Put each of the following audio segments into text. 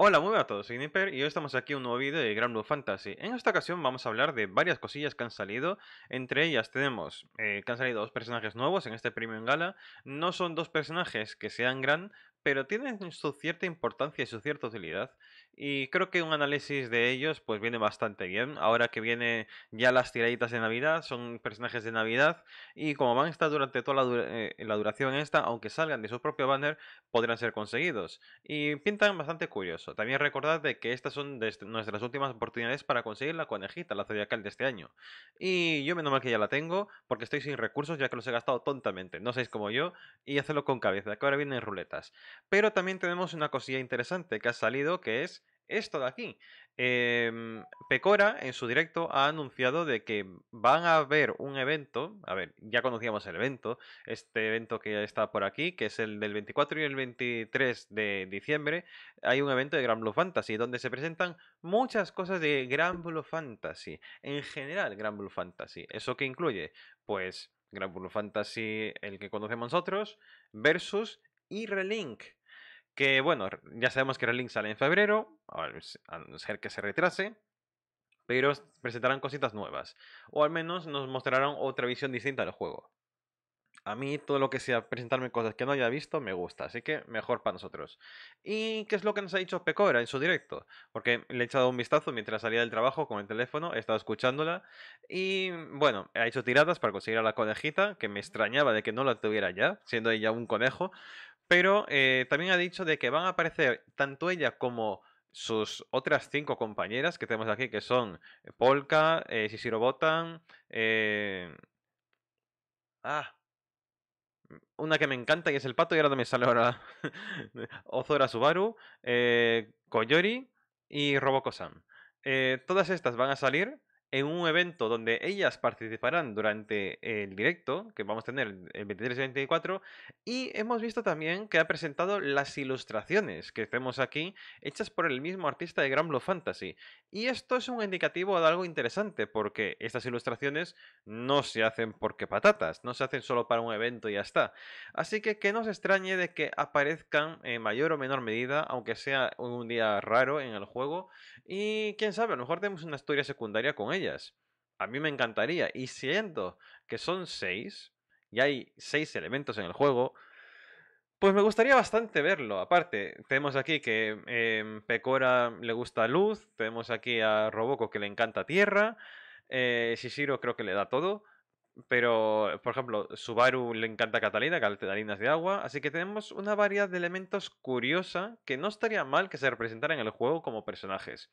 Hola, muy buenas a todos, soy Nipper y hoy estamos aquí en un nuevo vídeo de Grand Blue Fantasy. En esta ocasión vamos a hablar de varias cosillas que han salido, entre ellas tenemos eh, que han salido dos personajes nuevos en este en Gala, no son dos personajes que sean gran, pero tienen su cierta importancia y su cierta utilidad. Y creo que un análisis de ellos pues viene bastante bien. Ahora que viene ya las tiraditas de Navidad, son personajes de Navidad. Y como van a estar durante toda la, eh, duración esta, aunque salgan de su propio banner, podrán ser conseguidos. Y pintan bastante curioso. También recordad de que estas son de nuestras últimas oportunidades para conseguir la conejita, la zodiacal de este año. Y yo menos mal que ya la tengo, porque estoy sin recursos ya que los he gastado tontamente. No seáis como yo y hacerlo con cabeza, que ahora vienen ruletas. Pero también tenemos una cosilla interesante que ha salido que es esto de aquí. Em, Pecora en su directo ha anunciado de que van a haber un evento, a ver, ya conocíamos el evento, este evento que está por aquí, que es el del 24 y el 23 de diciembre, hay un evento de Gran Blue Fantasy donde se presentan muchas cosas de Gran Blue Fantasy, en general Gran Blue Fantasy, eso que incluye, pues Gran Blue Fantasy, el que conocemos nosotros, versus Irrelink. Que bueno, ya sabemos que Relink sale en febrero, a no ser que se retrase, pero presentarán cositas nuevas. O al menos nos mostrarán otra visión distinta del juego. A mí todo lo que sea presentarme cosas que no haya visto me gusta, así que mejor para nosotros. ¿Y qué es lo que nos ha dicho Pecora en su directo? Porque le he echado un vistazo mientras salía del trabajo con el teléfono, he estado escuchándola y bueno, ha hecho tiradas para conseguir a la conejita, que me extrañaba de que no la tuviera ya, siendo ella un conejo, pero eh, también ha dicho de que van a aparecer tanto ella como sus otras cinco compañeras que tenemos aquí, que son eh, Polka, eh, Botan, eh, ah, una que me encanta y es el pato y ahora me sale ahora Ozora Subaru, Koyori y Robocosan. todas estas van a salir en un evento donde ellas participarán durante el directo que vamos a tener el 23 y 24 y hemos visto también que ha presentado las ilustraciones que tenemos aquí hechas por el mismo artista de Grand Blue Fantasy y esto es un indicativo de algo interesante porque estas ilustraciones no se hacen porque patatas, no se hacen solo para un evento y ya está. Así que que no se extrañe de que aparezcan en mayor o menor medida, aunque sea un día raro en el juego y quién sabe, a lo mejor tenemos una historia secundaria con ellos a mí me encantaría. Y siendo que son seis, y hay seis elementos en el juego, pues me gustaría bastante verlo. Aparte, tenemos aquí que eh, Pecora le gusta luz, tenemos aquí a Roboco que le encanta tierra, eh, Shishiro creo que le da todo, pero por ejemplo, Subaru le encanta Catalina, Catalinas de agua, así que tenemos una variedad de elementos curiosa que no estaría mal que se representaran en el juego como personajes.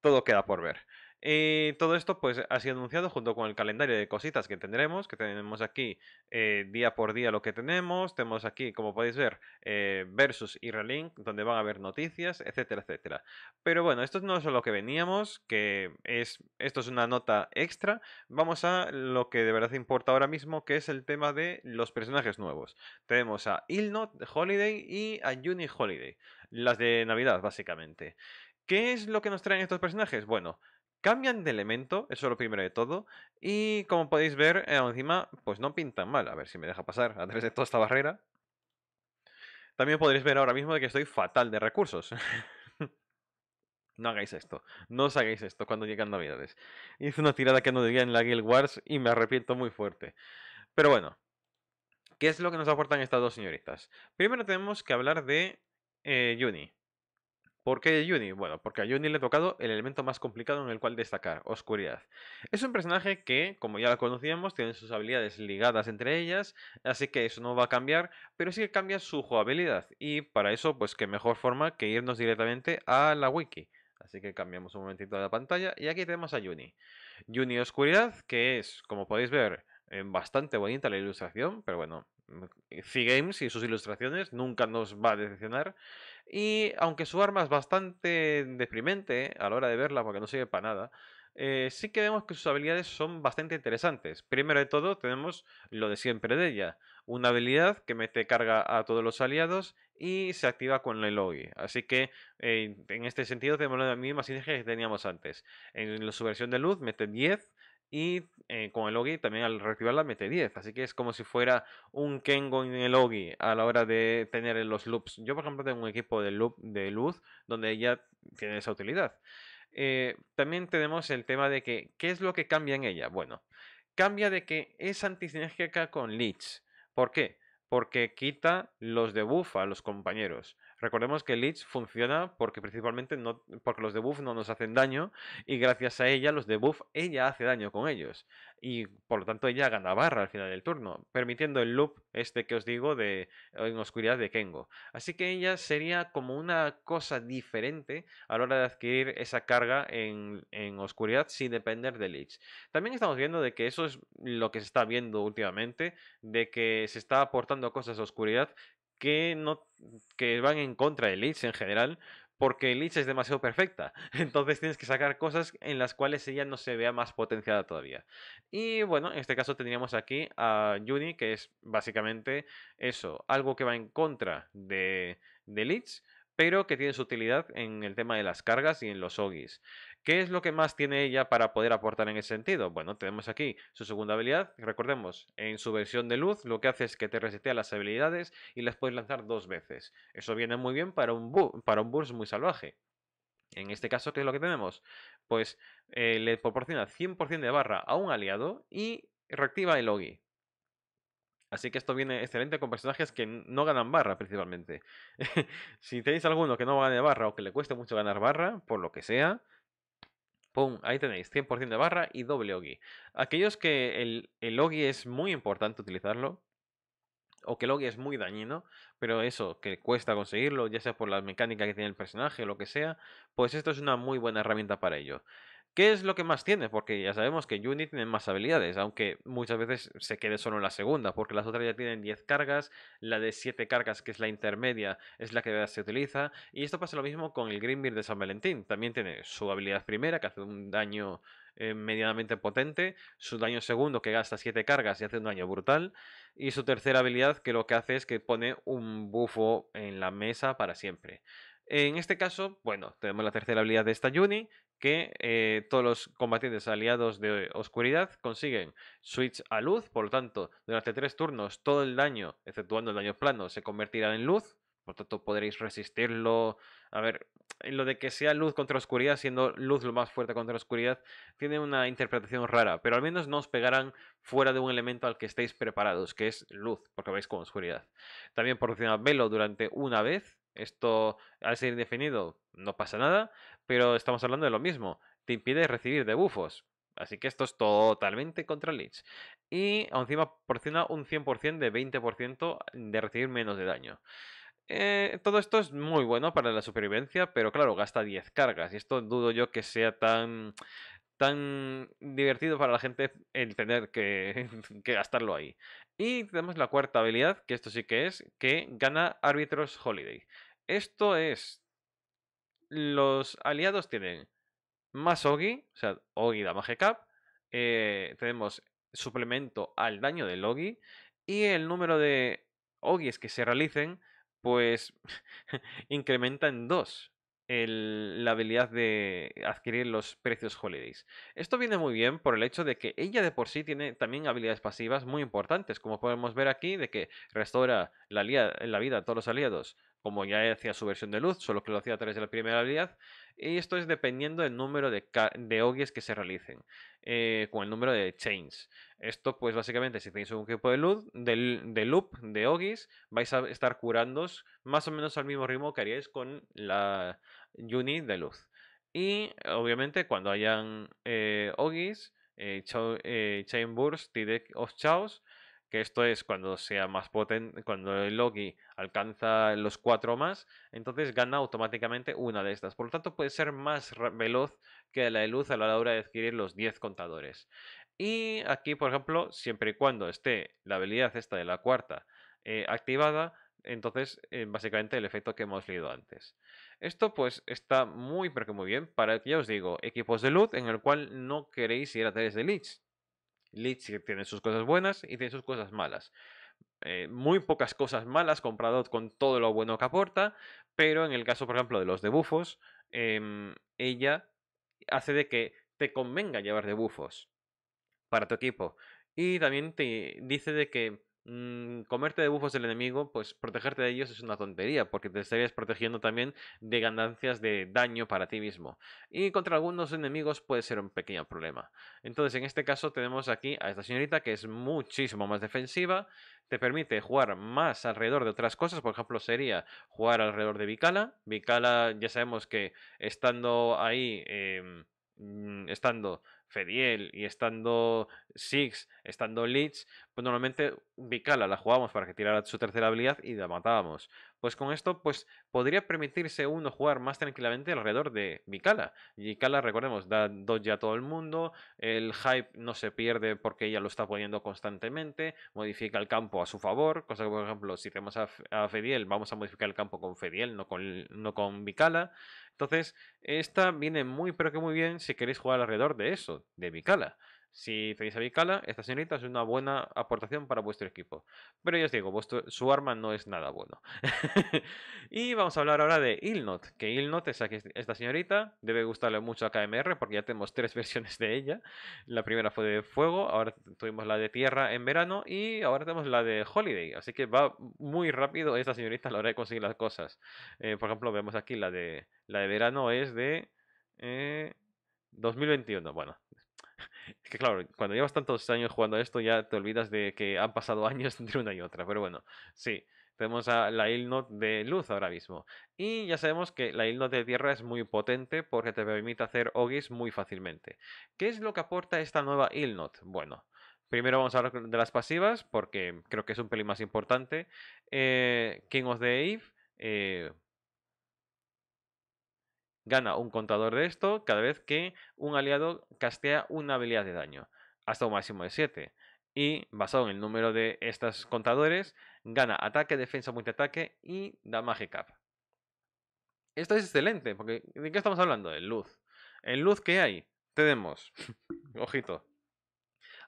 Todo queda por ver. Y eh, todo esto pues ha sido anunciado junto con el calendario de cositas que tendremos, que tenemos aquí eh, día por día lo que tenemos, tenemos aquí como podéis ver eh, versus y relink donde van a haber noticias, etcétera, etcétera. Pero bueno, esto no es lo que veníamos, que es esto es una nota extra, vamos a lo que de verdad importa ahora mismo, que es el tema de los personajes nuevos. Tenemos a Ilnot Holiday y a Juni Holiday, las de Navidad básicamente. ¿Qué es lo que nos traen estos personajes? Bueno, Cambian de elemento, eso es lo primero de todo. Y como podéis ver, eh, encima, pues no pintan mal. A ver si me deja pasar a través de toda esta barrera. También podréis ver ahora mismo que estoy fatal de recursos. no hagáis esto. No os hagáis esto cuando llegan navidades. Hice una tirada que no debía en la Guild Wars y me arrepiento muy fuerte. Pero bueno. ¿Qué es lo que nos aportan estas dos señoritas? Primero tenemos que hablar de Juni. Eh, ¿Por qué Juni? Bueno, porque a Juni le ha tocado el elemento más complicado en el cual destacar, oscuridad. Es un personaje que, como ya lo conocíamos, tiene sus habilidades ligadas entre ellas, así que eso no va a cambiar, pero sí que cambia su jugabilidad, y para eso, pues qué mejor forma que irnos directamente a la wiki. Así que cambiamos un momentito la pantalla, y aquí tenemos a Juni. Juni Oscuridad, que es, como podéis ver, eh, bastante bonita la ilustración, pero bueno, C-Games mm, y sus ilustraciones nunca nos va a decepcionar. Y aunque su arma es bastante deprimente ¿eh? a la hora de verla porque no sirve para nada, eh, sí que vemos que sus habilidades son bastante interesantes. Primero de todo tenemos lo de siempre de ella, una habilidad que mete carga a todos los aliados y se activa con el Eloy. Así que eh, en este sentido tenemos la misma sinergia que teníamos antes. En su versión de luz mete 10 y eh, con el Ogi también al reactivarla mete 10. Así que es como si fuera un Kengo en el Ogi a la hora de tener los loops. Yo, por ejemplo, tengo un equipo de, loop, de luz donde ya tiene esa utilidad. Eh, también tenemos el tema de que, ¿qué es lo que cambia en ella? Bueno, cambia de que es antisinérgica con Leech. ¿Por qué? Porque quita los debuff a los compañeros. Recordemos que Leech funciona porque principalmente no, porque los debuff no nos hacen daño y gracias a ella los debuff ella hace daño con ellos y por lo tanto ella gana barra al final del turno, permitiendo el loop este que os digo de en oscuridad de Kengo. Así que ella sería como una cosa diferente a la hora de adquirir esa carga en, oscuridad sin depender de Leech. También estamos viendo de que eso es lo que se está viendo últimamente, de que se está aportando cosas a oscuridad que, no, van en contra de Leeds en general, porque Leeds es demasiado perfecta. Entonces tienes que sacar cosas en las cuales ella no se vea más potenciada todavía. Y bueno, en este caso tendríamos aquí a Juni, que es básicamente eso, algo que va en contra de, de pero que tiene su utilidad en el tema de las cargas y en los ogis. ¿Qué es lo que más tiene ella para poder aportar en ese sentido? Bueno, tenemos aquí su segunda habilidad. Recordemos, en su versión de luz lo que hace es que te resetea las habilidades y las puedes lanzar dos veces. Eso viene muy bien para un, para un burst muy salvaje. En este caso, ¿qué es lo que tenemos? Pues eh, le proporciona 100% de barra a un aliado y reactiva el Ogi. Así que esto viene excelente con personajes que no ganan barra principalmente. si tenéis alguno que no gane barra o que le cueste mucho ganar barra, por lo que sea, ¡pum! Ahí tenéis 100% de barra y doble ogi. Aquellos que el, el ogi es muy importante utilizarlo, o que el ogi es muy dañino, pero eso, que cuesta conseguirlo, ya sea por la mecánica que tiene el personaje o lo que sea, pues esto es una muy buena herramienta para ello. ¿Qué es lo que más tiene? Porque ya sabemos que Unity tiene más habilidades, aunque muchas veces se quede solo en la segunda, porque las otras ya tienen 10 cargas, la de 7 cargas, que es la intermedia, es la que se utiliza, y esto pasa lo mismo con el Greenbeard de San Valentín, también tiene su habilidad primera, que hace un daño eh, medianamente potente, su daño segundo, que gasta 7 cargas y hace un daño brutal, y su tercera habilidad, que lo que hace es que pone un bufo en la mesa para siempre. En este caso, bueno, tenemos la tercera habilidad de esta Yuni, que eh, todos los combatientes aliados de oscuridad consiguen switch a luz, por lo tanto, durante tres turnos todo el daño, exceptuando el daño plano, se convertirá en luz, por lo tanto podréis resistirlo. A ver, lo de que sea luz contra oscuridad, siendo luz lo más fuerte contra oscuridad, tiene una interpretación rara, pero al menos no os pegarán fuera de un elemento al que estéis preparados, que es luz, porque vais con oscuridad. También proporciona velo durante una vez esto al ser indefinido no pasa nada, pero estamos hablando de lo mismo. Te impide recibir debufos. Así que esto es totalmente contra Lich. Y encima proporciona un 100% de 20% de recibir menos de daño. Eh, todo esto es muy bueno para la supervivencia, pero claro, gasta 10 cargas. Y esto dudo yo que sea tan tan divertido para la gente el tener que, gastarlo ahí. Y tenemos la cuarta habilidad, que esto sí que es, que gana árbitros holiday. Esto es, los aliados tienen más Ogi, o sea, Ogi da Mage Cap, eh, tenemos suplemento al daño del Ogi y el número de Ogis que se realicen pues incrementa en 2 la habilidad de adquirir los precios holidays. Esto viene muy bien por el hecho de que ella de por sí tiene también habilidades pasivas muy importantes, como podemos ver aquí, de que restaura la, la vida a todos los aliados, como ya hacía su versión de luz, solo que lo hacía a través de la primera habilidad, y esto es dependiendo del número de, de que se realicen, eh, con el número de chains. Esto, pues básicamente, si tenéis un equipo de, luz de, loop, de ogies, vais a estar curándos más o menos al mismo ritmo que haríais con la Uni de luz. Y obviamente, cuando hayan eh, ogies, eh, eh, chain burst, Deck of Chaos, que esto es cuando sea más potente, cuando el logi alcanza los cuatro más, entonces gana automáticamente una de estas. Por lo tanto, puede ser más veloz que la de luz a la hora de adquirir los 10 contadores. Y aquí, por ejemplo, siempre y cuando esté la habilidad esta de la cuarta eh, activada, entonces eh, básicamente el efecto que hemos leído antes. Esto pues está muy pero que muy bien para, ya os digo, equipos de luz en el cual no queréis ir a 3 de leads Leeds tiene sus cosas buenas y tiene sus cosas malas. Eh, muy pocas cosas malas comparado con todo lo bueno que aporta, pero en el caso, por ejemplo, de los debufos, em, ella hace de que te convenga llevar debufos para tu equipo. Y también te dice de que Mm, comerte de bufos del enemigo, pues protegerte de ellos es una tontería, porque te estarías protegiendo también de ganancias de daño para ti mismo. Y contra algunos enemigos puede ser un pequeño problema. Entonces, en este caso tenemos aquí a esta señorita que es muchísimo más defensiva, te permite jugar más alrededor de otras cosas, por ejemplo, sería jugar alrededor de Vicala. Vicala ya sabemos que estando ahí... Em, mm, estando Fediel y estando Six, estando Lich, pues normalmente Vicala la jugábamos para que tirara su tercera habilidad y la matábamos pues con esto pues podría permitirse uno jugar más tranquilamente alrededor de Mikala. Mikala, recordemos, da dodge a todo el mundo, el hype no se pierde porque ella lo está poniendo constantemente, modifica el campo a su favor, cosa que por ejemplo si tenemos a, Fediel vamos a modificar el campo con Fediel, no con, no con Mikala. Entonces, esta viene muy pero que muy bien si queréis jugar alrededor de eso, de Mikala. Si tenéis a Vicala, esta señorita es una buena aportación para vuestro equipo. Pero ya os digo, su arma no es nada bueno. y vamos a hablar ahora de Ilnot, que Ilnot es esta señorita, debe gustarle mucho a KMR porque ya tenemos tres versiones de ella. La primera fue de fuego, ahora tuvimos la de tierra en verano y ahora tenemos la de holiday. Así que va muy rápido esta señorita a la hora de conseguir las cosas. Eh, por ejemplo, vemos aquí la de, la de verano es de... 2021, eh, bueno, que claro, cuando llevas tantos años jugando a esto ya te olvidas de que han pasado años entre una y otra, pero bueno, sí. Tenemos a la Ilnot de luz ahora mismo. Y ya sabemos que la Ilnot de tierra es muy potente porque te permite hacer Ogis muy fácilmente. ¿Qué es lo que aporta esta nueva Ilnot? Bueno, Primero vamos a hablar de las pasivas, porque creo que es un pelín más importante. Eh, King of the Eve, eh, Gana un contador de esto cada vez que un aliado castea una habilidad de daño, hasta un máximo de 7. Y basado en el número de estos contadores, gana ataque, defensa, multiataque y magic up. Esto es excelente, porque ¿de qué estamos hablando? En luz. En luz, ¿qué hay? Tenemos, ojito,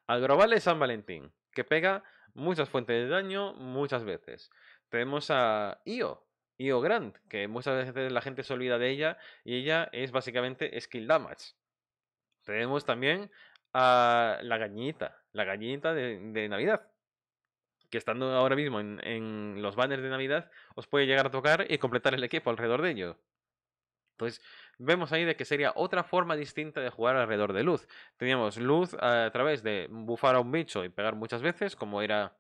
al global de San Valentín, que pega muchas fuentes de daño muchas veces. Tenemos a Io, y Grant, que muchas veces la gente se olvida de ella y ella es básicamente skill damage. Tenemos también a la gañita, la gallinita de, Navidad, que estando ahora mismo en, en, los banners de Navidad os puede llegar a tocar y completar el equipo alrededor de ello. Entonces vemos ahí de que sería otra forma distinta de jugar alrededor de luz. Teníamos luz a través de bufar a un bicho y pegar muchas veces, como era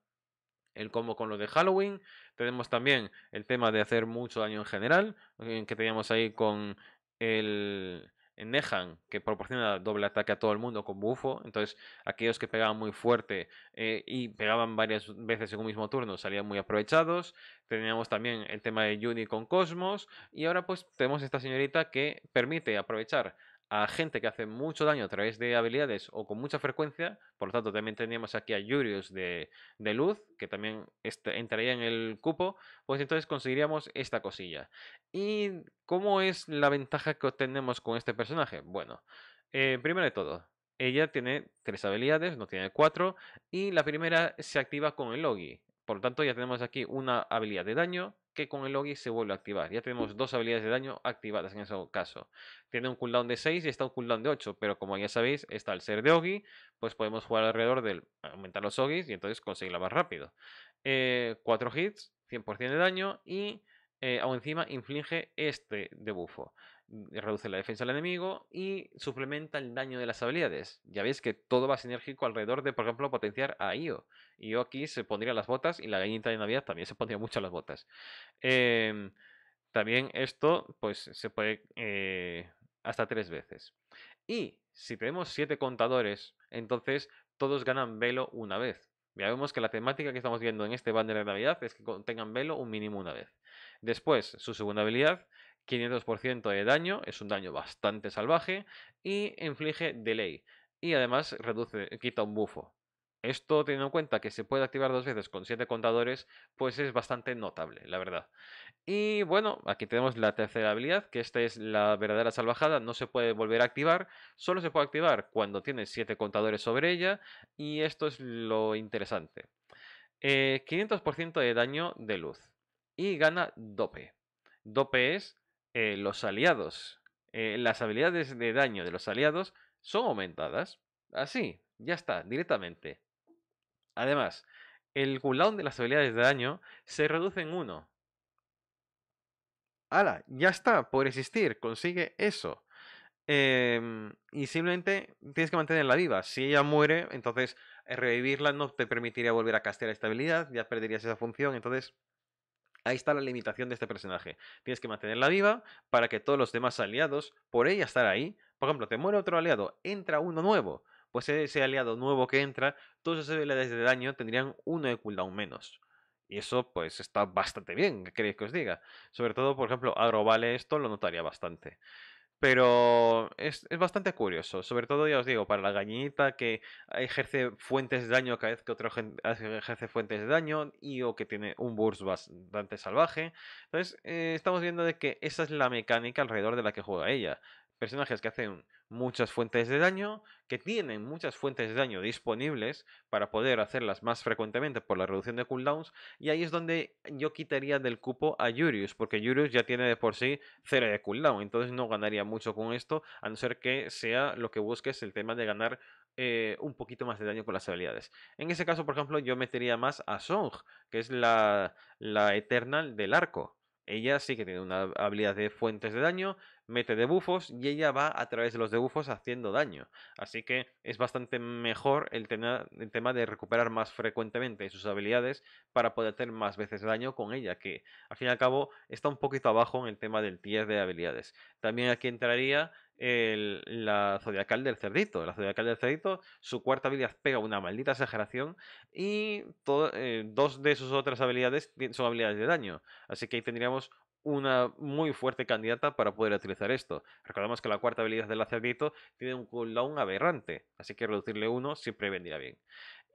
el combo con lo de Halloween. Tenemos también el tema de hacer mucho daño en general, eh, que teníamos ahí con el Nehan, que proporciona doble ataque a todo el mundo con bufo. Entonces, aquellos que pegaban muy fuerte eh, y pegaban varias veces en un mismo turno salían muy aprovechados. Teníamos también el tema de yuni con Cosmos. Y ahora, pues, tenemos esta señorita que permite aprovechar a gente que hace mucho daño a través de habilidades o con mucha frecuencia. Por lo tanto, también teníamos aquí a Yurius de, Luz, que también entraría en el cupo. Pues entonces conseguiríamos esta cosilla. ¿Y cómo es la ventaja que obtenemos con este personaje? Bueno, eh, primero de todo, ella tiene tres habilidades, no tiene cuatro. Y la primera se activa con el Logi. Por lo tanto, ya tenemos aquí una habilidad de daño, que con el Ogi se vuelve a activar. Ya tenemos dos habilidades de daño activadas en ese caso. Tiene un cooldown de 6 y está un cooldown de 8, pero como ya sabéis, está al ser de Ogi, pues podemos jugar alrededor del aumentar los Ogis y entonces conseguirla más rápido. 4 eh, hits, 100% de daño y eh, aún encima inflige este debufo. Mm, reduce la defensa del enemigo y suplementa el daño de las habilidades. Ya veis que todo va sinérgico alrededor de, por ejemplo, potenciar a Io. Io aquí se pondría las botas y la gallinita de Navidad también se pondría mucho las botas. Em, también esto, pues se puede eh, hasta tres veces. Y si tenemos siete contadores, entonces todos ganan velo una vez. Ya vemos que la temática que estamos viendo en este banner de Navidad es que tengan velo un mínimo una vez. Después, su segunda habilidad 500% de daño, es un daño bastante salvaje, y inflige delay. Y además reduce, quita un bufo. Esto teniendo en cuenta que se puede activar dos veces con 7 contadores, pues es bastante notable, la verdad. Y bueno, aquí tenemos la tercera habilidad, que esta es la verdadera salvajada, no se puede volver a activar, solo se puede activar cuando tiene 7 contadores sobre ella, y esto es lo interesante. 500% eh, de daño de luz y gana dope. Dope es eh, los aliados, eh, las habilidades de daño de los aliados son aumentadas. Así, ya está, directamente. Además, el cooldown de las habilidades de daño se reduce en uno. ¡Hala! Ya está, por existir, consigue eso. Em, y simplemente tienes que mantenerla viva. Si ella muere, entonces eh, revivirla no te permitiría volver a castear esta habilidad, ya perderías esa función, entonces Ahí está la limitación de este personaje. Tienes que mantenerla viva para que todos los demás aliados, por ella estar ahí, por ejemplo, te muere otro aliado, entra uno nuevo, pues e-, ese aliado nuevo que entra, todos esos habilidades de daño tendrían uno de cooldown menos. Y eso, pues, está bastante bien, ¿qué queréis que os diga? Sobre todo, por ejemplo, Agro Vale esto lo notaría bastante. Pero es, bastante curioso, sobre todo ya os digo, para la gañita que ejerce fuentes de daño cada vez que otro ejerce fuentes de daño y o que tiene un burst bastante salvaje. Entonces eh, estamos viendo de que esa es la mecánica alrededor de la que juega ella personajes que hacen muchas fuentes de daño, que tienen muchas fuentes de daño disponibles para poder hacerlas más frecuentemente por la reducción de cooldowns, y ahí es donde yo quitaría del cupo a Yurius, porque Yurius ya tiene de por sí cero de cooldown, entonces no ganaría mucho con esto, a no ser que sea lo que busques el tema de ganar eh, un poquito más de daño con las habilidades. En ese caso, por ejemplo, yo metería más a Song, que es la, la Eternal del arco. Ella sí que tiene una habilidad de fuentes de daño, mete debufos y ella va a través de los debufos haciendo daño. Así que es bastante mejor el, tema, de recuperar más frecuentemente sus habilidades para poder hacer más veces daño con ella, que al fin y al cabo está un poquito abajo en el tema del tier de habilidades. También aquí entraría la zodiacal del cerdito. La zodiacal del cerdito, su cuarta habilidad pega una maldita exageración y eh, dos de sus otras habilidades son habilidades de daño. Así que ahí tendríamos una muy fuerte candidata para poder utilizar esto. Recordemos que la cuarta habilidad del lacerdito tiene un cooldown aberrante, así que reducirle uno siempre vendría bien.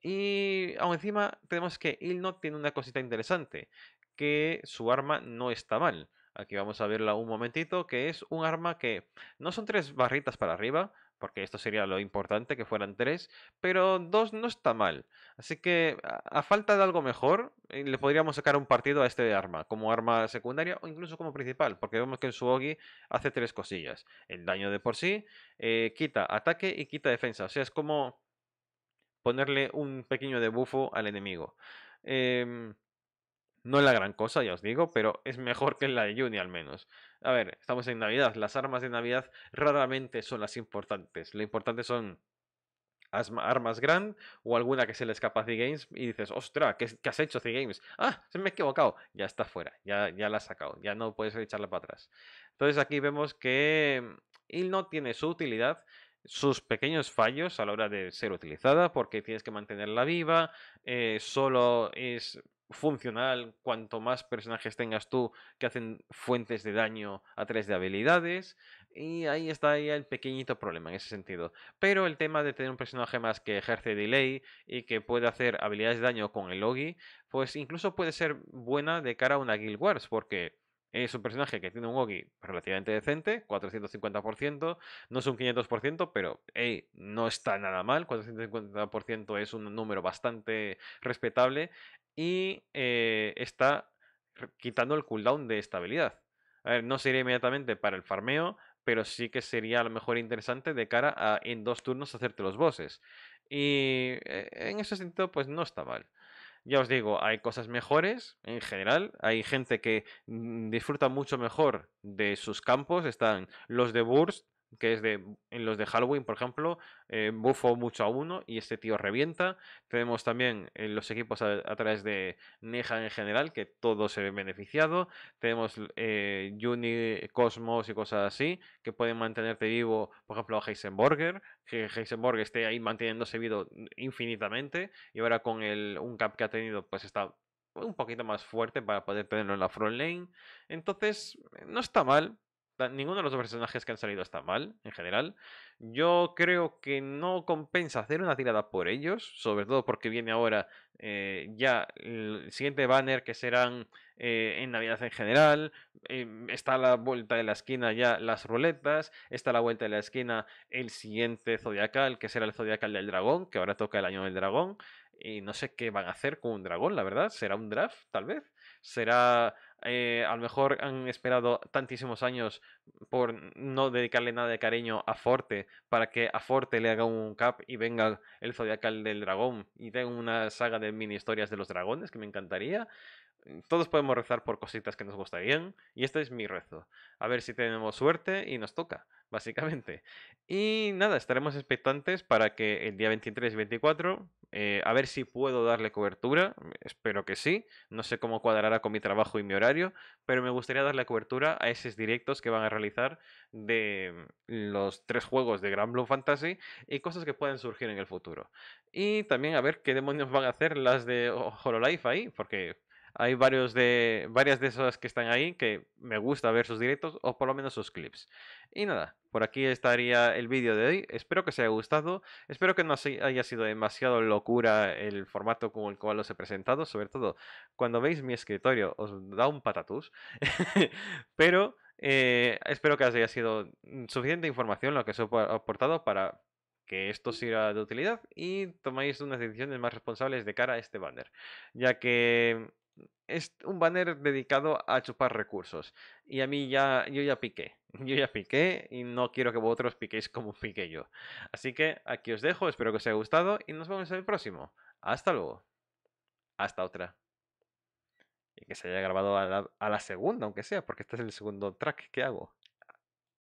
Y aún encima tenemos que Ilno tiene una cosita interesante, que su arma no está mal. Aquí vamos a verla un momentito, que es un arma que no son tres barritas para arriba, porque esto sería lo importante que fueran tres, pero dos no está mal. Así que a, falta de algo mejor, eh, le podríamos sacar un partido a este arma, como arma secundaria o incluso como principal, porque vemos que en su Ogi hace tres cosillas. El daño de por sí, eh, quita ataque y quita defensa, o sea, es como ponerle un pequeño debufo al enemigo. Em, no es la gran cosa, ya os digo, pero es mejor que la de Juni al menos. A ver, estamos en Navidad. Las armas de Navidad raramente son las importantes. Lo importante son armas grand o alguna que se le escapa a The Games y dices, ostra, ¿qué, has hecho The Games? Ah, se me ha equivocado. Ya está fuera, ya, ya la has sacado, ya no puedes echarla para atrás. Entonces aquí vemos que mm, Il no tiene su utilidad, sus pequeños fallos a la hora de ser utilizada, porque tienes que mantenerla viva, eh, solo es funcional, cuanto más personajes tengas tú que hacen fuentes de daño a través de habilidades. Y ahí está el pequeñito problema en ese sentido. Pero el tema de tener un personaje más que ejerce delay y que puede hacer habilidades de daño con el Logi, pues incluso puede ser buena de cara a una Guild Wars, porque es un personaje que tiene un Ogi relativamente decente, 450%, no es un 500%, pero no está nada mal, 450% es un número bastante respetable y eh, está quitando el cooldown de estabilidad A ver, no sería inmediatamente para el farmeo, pero sí que sería a lo mejor interesante de cara a en dos turnos hacerte los bosses. Y eh, en ese sentido, pues no está mal. Ya os digo, hay cosas mejores en general. Hay gente que mm, disfruta mucho mejor de sus campos. Están los de Burst, que es de en los de Halloween, por ejemplo, eh, Buffo mucho a uno y este tío revienta. Tenemos también en eh, los equipos a, través de Neja en general, que todos se ve beneficiado Tenemos Juni, eh, Cosmos y cosas así, que pueden mantenerte vivo, por ejemplo, a Heisenberger, que Heisenborger esté ahí manteniéndose vivo infinitamente. Y ahora con el, un cap que ha tenido, pues está un poquito más fuerte para poder tenerlo en la front lane. Entonces, no está mal, ninguno de los personajes que han salido está mal, en general. Yo creo que no compensa hacer una tirada por ellos, sobre todo porque viene ahora eh, ya el siguiente banner que serán eh, en Navidad en general. Em, está a la vuelta de la esquina ya las ruletas. Está a la vuelta de la esquina el siguiente zodiacal, que será el zodiacal del dragón, que ahora toca el año del dragón. Y no sé qué van a hacer con un dragón, la verdad. ¿Será un draft, tal vez? ¿Será eh, a lo mejor han esperado tantísimos años por no dedicarle nada de cariño a Forte para que a Forte le haga un cap y venga el Zodiacal del Dragón y tenga una saga de mini historias de los dragones que me encantaría. Mm, todos podemos rezar por cositas que nos gustarían y este es mi rezo. A ver si tenemos suerte y nos toca, básicamente. Y nada, estaremos expectantes para que el día 23 y 24, eh, a ver si puedo darle cobertura, mm, espero que sí, no sé cómo cuadrará con mi trabajo y mi horario, pero me gustaría darle cobertura a esos directos que van a realizar de mm, los tres juegos de Grand Blue Fantasy y cosas que pueden surgir en el futuro. Y también a ver qué demonios van a hacer las de HoloLife ahí, porque hay varios de, varias de esas que están ahí que me gusta ver sus directos o por lo menos sus clips. Y nada, por aquí estaría el vídeo de hoy. Espero que os haya gustado. Espero que no haya sido demasiado locura el formato con el cual os he presentado. Sobre todo cuando veis mi escritorio os da un patatús. Pero eh, espero que os haya sido suficiente información lo que os he aportado para que esto sirva de utilidad y tomáis unas decisiones más responsables de cara a este banner. Ya que es un banner dedicado a chupar recursos. Y a mí ya, yo ya piqué. Yo ya piqué y no quiero que vosotros piquéis como piqué yo. Así que aquí os dejo, espero que os haya gustado y nos vemos en el próximo. Hasta luego. Hasta otra. Y que se haya grabado a la, a la segunda, aunque sea, porque este es el segundo track que hago.